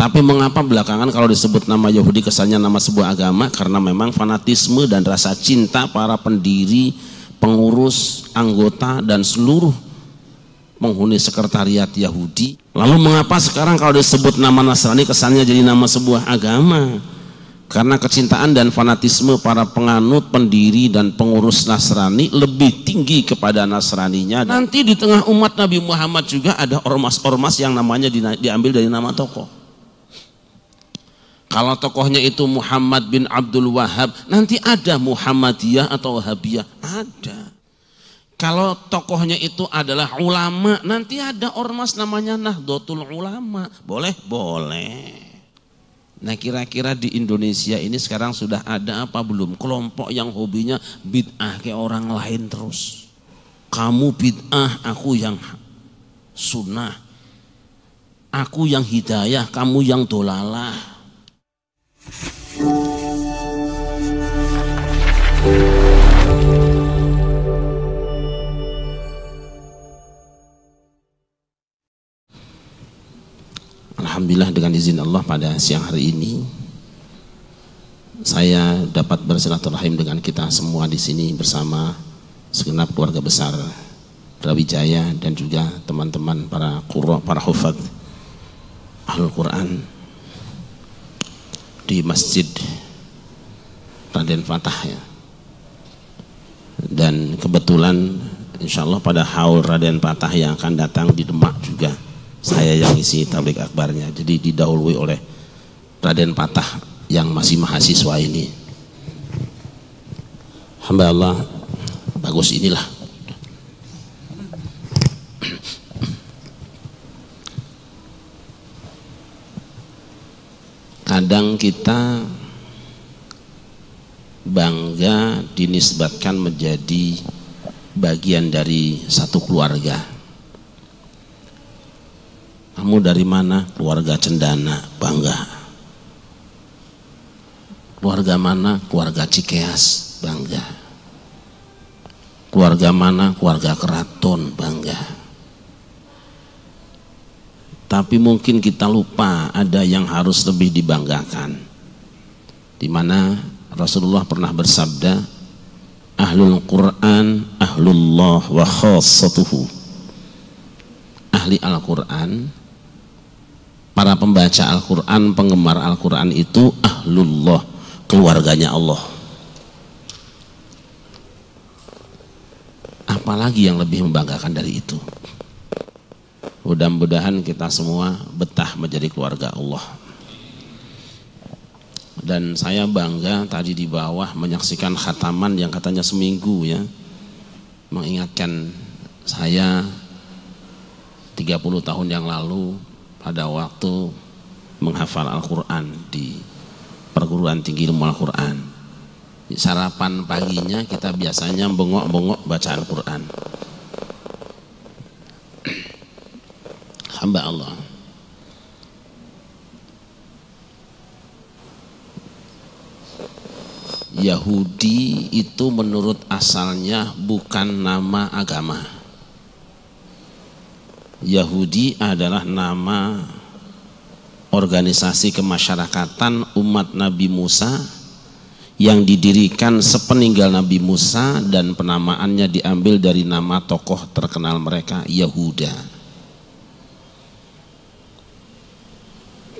Tapi mengapa belakangan kalau disebut nama Yahudi kesannya nama sebuah agama? Karena memang fanatisme dan rasa cinta para pendiri, pengurus, anggota, dan seluruh penghuni sekretariat Yahudi. Lalu mengapa sekarang kalau disebut nama Nasrani kesannya jadi nama sebuah agama? Karena kecintaan dan fanatisme para penganut, pendiri, dan pengurus Nasrani lebih tinggi kepada Nasraninya. Nanti di tengah umat Nabi Muhammad juga ada ormas-ormas yang namanya diambil dari nama tokoh. Kalau tokohnya itu Muhammad bin Abdul Wahab, nanti ada Muhammadiyah atau Wahabiyah? Ada. Kalau tokohnya itu adalah ulama, nanti ada ormas namanya Nahdlatul Ulama. Boleh? Boleh. Nah kira-kira di Indonesia ini sekarang sudah ada apa belum? Kelompok yang hobinya bid'ah ke orang lain terus. Kamu bid'ah, aku yang sunnah. Aku yang hidayah, kamu yang dolalah Alhamdulillah dengan izin Allah pada siang hari ini saya dapat bersilaturahim dengan kita semua di sini bersama segenap keluarga besar Rawijaya dan juga teman-teman para kuro, para hufad al Quran di masjid Raden Fatah ya. Dan kebetulan insya Allah pada haul Raden Fatah yang akan datang di Demak juga saya yang isi tablik akbarnya. Jadi didahului oleh Raden Fatah yang masih mahasiswa ini. Hamba Allah, bagus inilah kadang kita bangga dinisbatkan menjadi bagian dari satu keluarga kamu dari mana keluarga cendana bangga keluarga mana keluarga cikeas bangga keluarga mana keluarga keraton bangga tapi mungkin kita lupa ada yang harus lebih dibanggakan di mana Rasulullah pernah bersabda ahlul Quran ahlullah wa khassatuhu ahli Al-Quran para pembaca Al-Quran penggemar Al-Quran itu ahlullah keluarganya Allah apalagi yang lebih membanggakan dari itu Mudah-mudahan kita semua betah menjadi keluarga Allah. Dan saya bangga tadi di bawah menyaksikan khataman yang katanya seminggu ya. Mengingatkan saya 30 tahun yang lalu pada waktu menghafal Al-Quran di perguruan tinggi ilmu Al-Quran. Sarapan paginya kita biasanya bengok-bengok baca Al-Quran. hamba Allah Yahudi itu menurut asalnya bukan nama agama Yahudi adalah nama organisasi kemasyarakatan umat Nabi Musa yang didirikan sepeninggal Nabi Musa dan penamaannya diambil dari nama tokoh terkenal mereka Yahuda.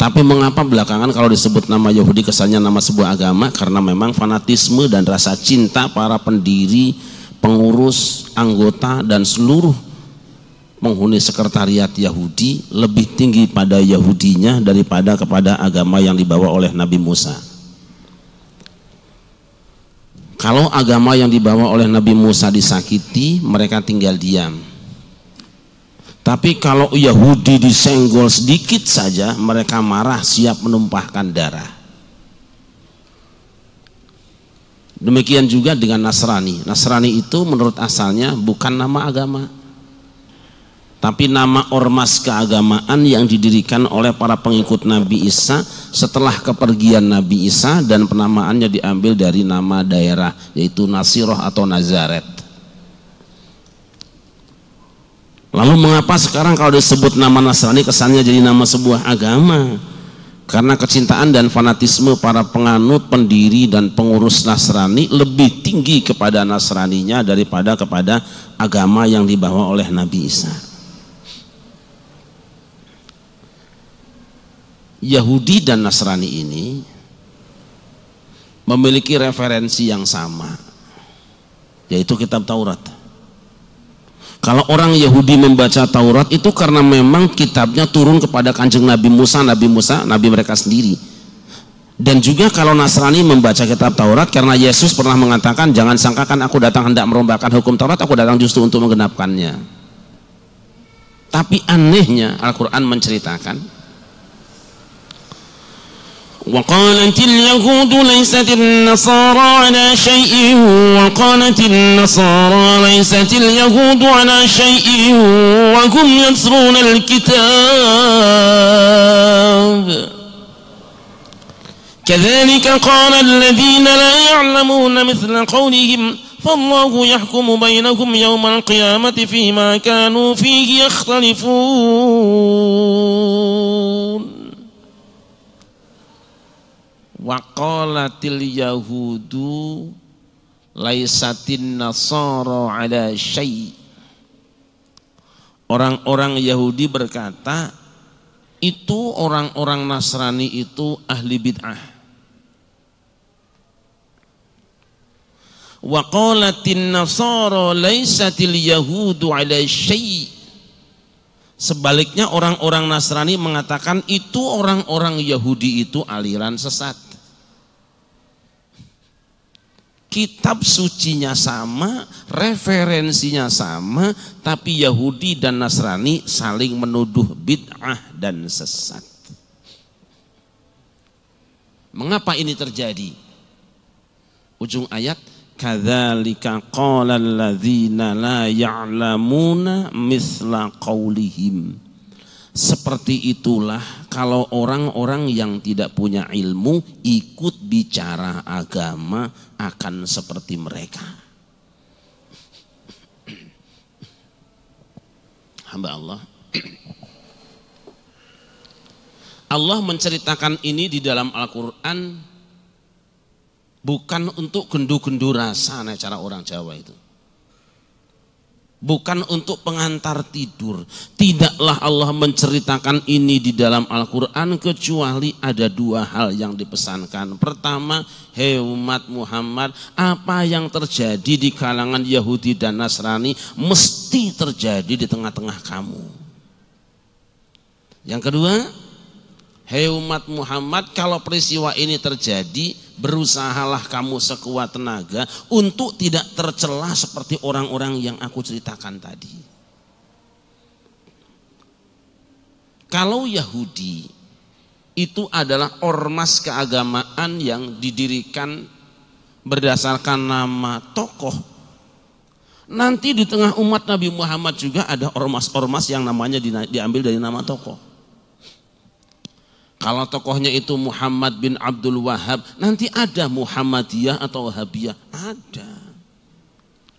Tapi mengapa belakangan kalau disebut nama Yahudi kesannya nama sebuah agama? Karena memang fanatisme dan rasa cinta para pendiri, pengurus, anggota, dan seluruh penghuni sekretariat Yahudi lebih tinggi pada Yahudinya daripada kepada agama yang dibawa oleh Nabi Musa. Kalau agama yang dibawa oleh Nabi Musa disakiti, mereka tinggal diam tapi kalau Yahudi disenggol sedikit saja, mereka marah siap menumpahkan darah. Demikian juga dengan Nasrani. Nasrani itu menurut asalnya bukan nama agama. Tapi nama ormas keagamaan yang didirikan oleh para pengikut Nabi Isa setelah kepergian Nabi Isa dan penamaannya diambil dari nama daerah yaitu Nasiroh atau Nazaret. Lalu mengapa sekarang kalau disebut nama Nasrani kesannya jadi nama sebuah agama? Karena kecintaan dan fanatisme para penganut, pendiri dan pengurus Nasrani lebih tinggi kepada Nasraninya daripada kepada agama yang dibawa oleh Nabi Isa. Yahudi dan Nasrani ini memiliki referensi yang sama yaitu kitab Taurat kalau orang Yahudi membaca Taurat itu karena memang kitabnya turun kepada kanjeng Nabi Musa, Nabi Musa, Nabi mereka sendiri. Dan juga kalau Nasrani membaca kitab Taurat karena Yesus pernah mengatakan jangan sangkakan aku datang hendak merombakkan hukum Taurat, aku datang justru untuk menggenapkannya. Tapi anehnya Al-Quran menceritakan وقالت اليهود ليست النصارى على شيء وقالت النصارى ليست اليهود على شيء وهم يسرون الكتاب كذلك قال الذين لا يعلمون مثل قولهم فالله يحكم بينهم يوم القيامة فيما كانوا فيه يختلفون waqalatil yahudu laisatin nasara ala syai orang-orang Yahudi berkata itu orang-orang Nasrani itu ahli bid'ah waqalatin nasara laisatil yahudu ala syai sebaliknya orang-orang Nasrani mengatakan itu orang-orang Yahudi itu aliran sesat kitab sucinya sama, referensinya sama, tapi Yahudi dan Nasrani saling menuduh bid'ah dan sesat. Mengapa ini terjadi? Ujung ayat kadzalika qala alladzina la ya'lamuna misla qaulihim seperti itulah kalau orang-orang yang tidak punya ilmu ikut bicara agama akan seperti mereka. Hamba Allah. Allah menceritakan ini di dalam Al-Quran bukan untuk gendu-gendu rasa cara orang Jawa itu bukan untuk pengantar tidur. Tidaklah Allah menceritakan ini di dalam Al-Quran kecuali ada dua hal yang dipesankan. Pertama, hei umat Muhammad, apa yang terjadi di kalangan Yahudi dan Nasrani mesti terjadi di tengah-tengah kamu. Yang kedua, Hei umat Muhammad, kalau peristiwa ini terjadi, berusahalah kamu sekuat tenaga untuk tidak tercelah seperti orang-orang yang aku ceritakan tadi. Kalau Yahudi itu adalah ormas keagamaan yang didirikan berdasarkan nama tokoh. Nanti di tengah umat Nabi Muhammad juga ada ormas-ormas yang namanya diambil dari nama tokoh. Kalau tokohnya itu Muhammad bin Abdul Wahab, nanti ada Muhammadiyah atau Wahabiyah? Ada.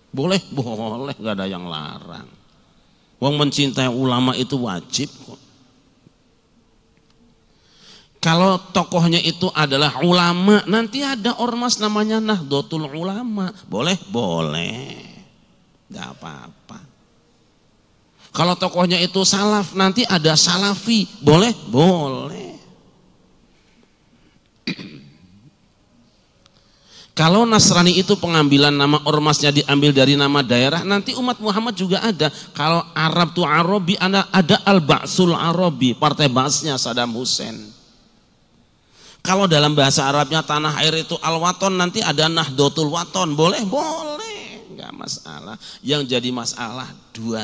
Boleh, boleh, gak ada yang larang. Wong mencintai ulama itu wajib kok. Kalau tokohnya itu adalah ulama, nanti ada ormas namanya Nahdlatul Ulama. Boleh, boleh. Gak apa-apa. Kalau tokohnya itu salaf, nanti ada salafi. Boleh, boleh. Kalau Nasrani itu pengambilan nama ormasnya diambil dari nama daerah, nanti umat Muhammad juga ada. Kalau Arab tuh Arabi, ada, ada Al-Ba'sul Arabi, partai Basnya Saddam Hussein. Kalau dalam bahasa Arabnya tanah air itu Al-Waton, nanti ada Nahdlatul Waton. Boleh? Boleh. Enggak masalah. Yang jadi masalah dua.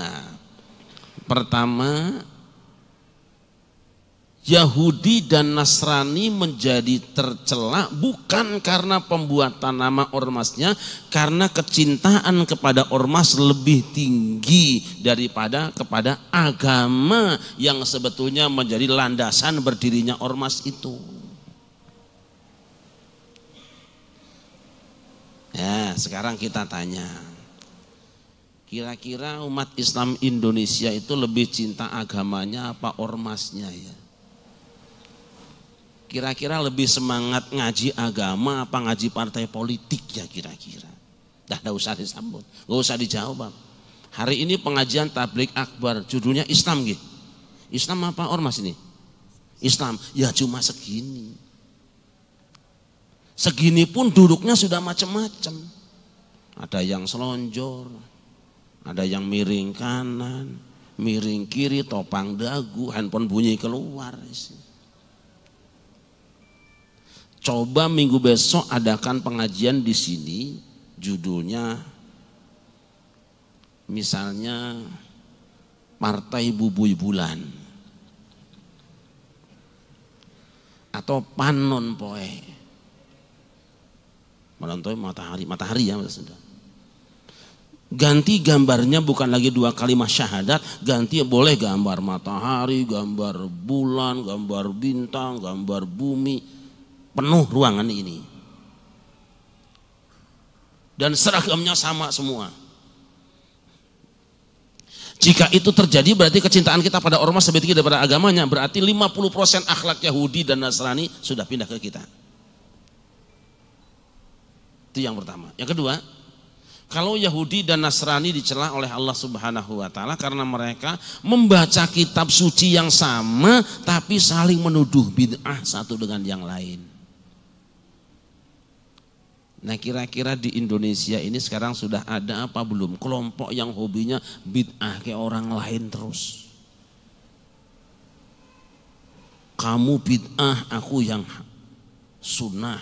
Pertama, Yahudi dan Nasrani menjadi tercela bukan karena pembuatan nama ormasnya, karena kecintaan kepada ormas lebih tinggi daripada kepada agama yang sebetulnya menjadi landasan berdirinya ormas itu. Ya, sekarang kita tanya. Kira-kira umat Islam Indonesia itu lebih cinta agamanya apa ormasnya ya? kira-kira lebih semangat ngaji agama apa ngaji partai politik ya kira-kira. Dah tidak usah disambut, nggak usah dijawab. Hari ini pengajian tablik akbar, judulnya Islam gitu. Islam apa ormas ini? Islam, ya cuma segini. Segini pun duduknya sudah macam-macam. Ada yang selonjor, ada yang miring kanan, miring kiri, topang dagu, handphone bunyi keluar. sih. Coba minggu besok adakan pengajian di sini, judulnya misalnya Partai Bubuy Bulan atau Panon Poe. menonton matahari, matahari ya sudah. Ganti gambarnya bukan lagi dua kalimat syahadat, ganti boleh gambar matahari, gambar bulan, gambar bintang, gambar bumi penuh ruangan ini dan seragamnya sama semua jika itu terjadi berarti kecintaan kita pada ormas lebih tinggi daripada agamanya berarti 50% akhlak Yahudi dan Nasrani sudah pindah ke kita itu yang pertama yang kedua kalau Yahudi dan Nasrani dicela oleh Allah Subhanahu wa taala karena mereka membaca kitab suci yang sama tapi saling menuduh bid'ah satu dengan yang lain. Nah kira-kira di Indonesia ini sekarang sudah ada apa belum? Kelompok yang hobinya bid'ah ke orang lain terus. Kamu bid'ah, aku yang sunnah.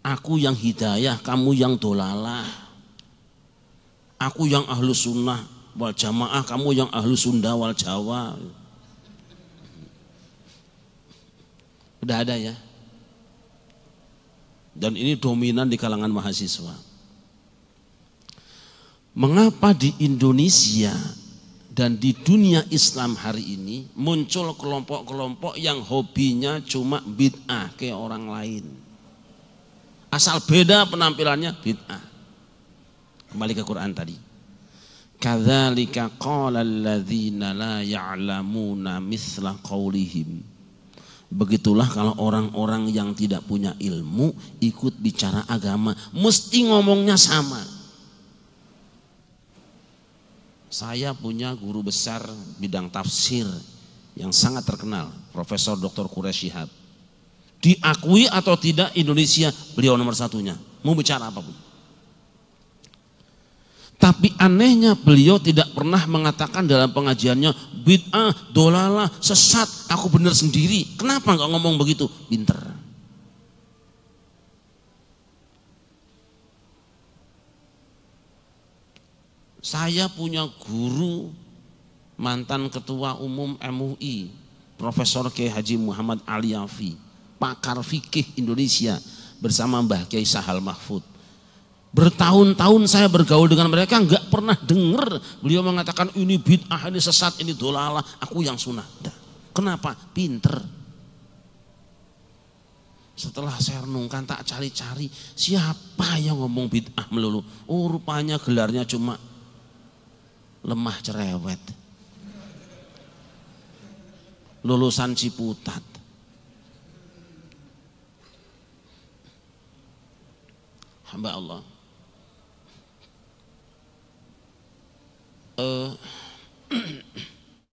Aku yang hidayah, kamu yang dolalah. Aku yang ahlu sunnah wal jamaah, kamu yang ahlu sunda wal jawa. Udah ada ya? Dan ini dominan di kalangan mahasiswa. Mengapa di Indonesia dan di dunia Islam hari ini muncul kelompok-kelompok yang hobinya cuma bid'ah ke orang lain. Asal beda penampilannya bid'ah. Kembali ke Quran tadi. Kadzalika qala alladzina la ya'lamuna mithla qawlihim. Begitulah kalau orang-orang yang tidak punya ilmu ikut bicara agama, mesti ngomongnya sama. Saya punya guru besar bidang tafsir yang sangat terkenal, Profesor Dr. Kureshihab. Shihab. Diakui atau tidak Indonesia, beliau nomor satunya. Mau bicara apapun. Tapi anehnya beliau tidak pernah mengatakan dalam pengajiannya, bid'ah, dolala sesat, aku benar sendiri. Kenapa nggak ngomong begitu? Pinter. Saya punya guru mantan ketua umum MUI, Profesor K. Haji Muhammad Ali Yafi, pakar fikih Indonesia bersama Mbah Kiai Sahal Mahfud. Bertahun-tahun saya bergaul dengan mereka nggak pernah dengar beliau mengatakan ini bid'ah, ini sesat, ini dolala. Aku yang sunnah. Kenapa? Pinter. Setelah saya renungkan tak cari-cari siapa yang ngomong bid'ah melulu. Oh rupanya gelarnya cuma lemah cerewet. Lulusan Ciputat. hamba Allah 呃。